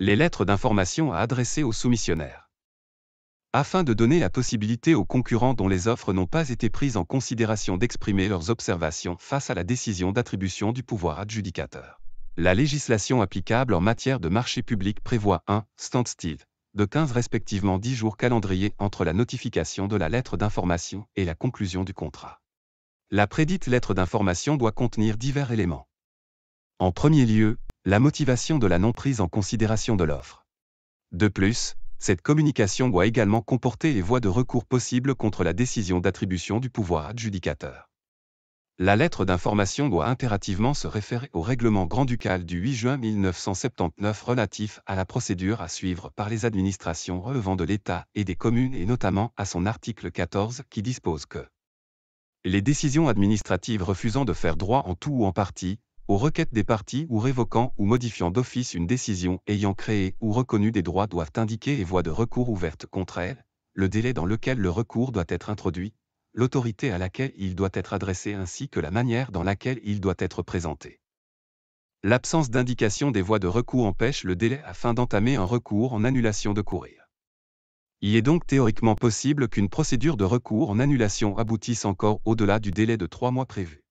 les lettres d'information à adresser aux soumissionnaires. Afin de donner la possibilité aux concurrents dont les offres n'ont pas été prises en considération d'exprimer leurs observations face à la décision d'attribution du pouvoir adjudicateur. La législation applicable en matière de marché public prévoit un standstill de 15 respectivement 10 jours calendriers entre la notification de la lettre d'information et la conclusion du contrat. La prédite lettre d'information doit contenir divers éléments. En premier lieu, la motivation de la non-prise en considération de l'offre. De plus, cette communication doit également comporter les voies de recours possibles contre la décision d'attribution du pouvoir adjudicateur. La lettre d'information doit impérativement se référer au règlement grand-ducal du 8 juin 1979 relatif à la procédure à suivre par les administrations relevant de l'État et des communes et notamment à son article 14 qui dispose que les décisions administratives refusant de faire droit en tout ou en partie, aux requêtes des parties ou révoquant ou modifiant d'office une décision ayant créé ou reconnu des droits doivent indiquer les voies de recours ouvertes contre elle, le délai dans lequel le recours doit être introduit, l'autorité à laquelle il doit être adressé ainsi que la manière dans laquelle il doit être présenté. L'absence d'indication des voies de recours empêche le délai afin d'entamer un recours en annulation de courir. Il est donc théoriquement possible qu'une procédure de recours en annulation aboutisse encore au-delà du délai de trois mois prévu.